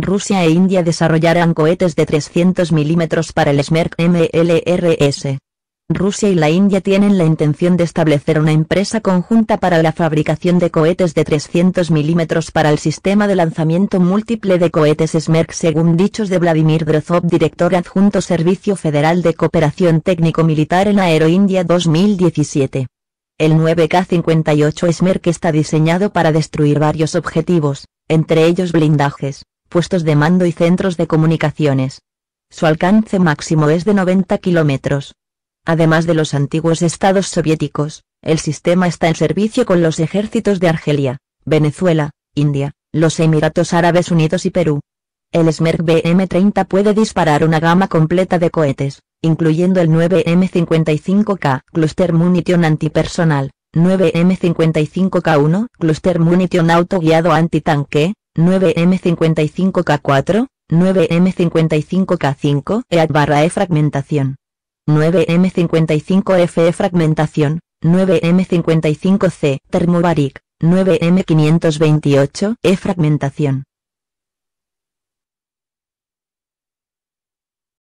Rusia e India desarrollarán cohetes de 300 milímetros para el SMERC MLRS. Rusia y la India tienen la intención de establecer una empresa conjunta para la fabricación de cohetes de 300 milímetros para el sistema de lanzamiento múltiple de cohetes SMERC según dichos de Vladimir Drozov director adjunto Servicio Federal de Cooperación Técnico-Militar en Aeroindia 2017. El 9K-58 SMERC está diseñado para destruir varios objetivos, entre ellos blindajes, puestos de mando y centros de comunicaciones. Su alcance máximo es de 90 kilómetros. Además de los antiguos estados soviéticos, el sistema está en servicio con los ejércitos de Argelia, Venezuela, India, los Emiratos Árabes Unidos y Perú. El Smerg BM-30 puede disparar una gama completa de cohetes, incluyendo el 9M55K Cluster Munition Antipersonal, 9M55K1 Cluster Munition Autoguiado Antitanque, 9M55K4, 9M55K5 EAT barra E fragmentación. 9M55F fragmentación, 9M55C termobaric, 9M528 E fragmentación.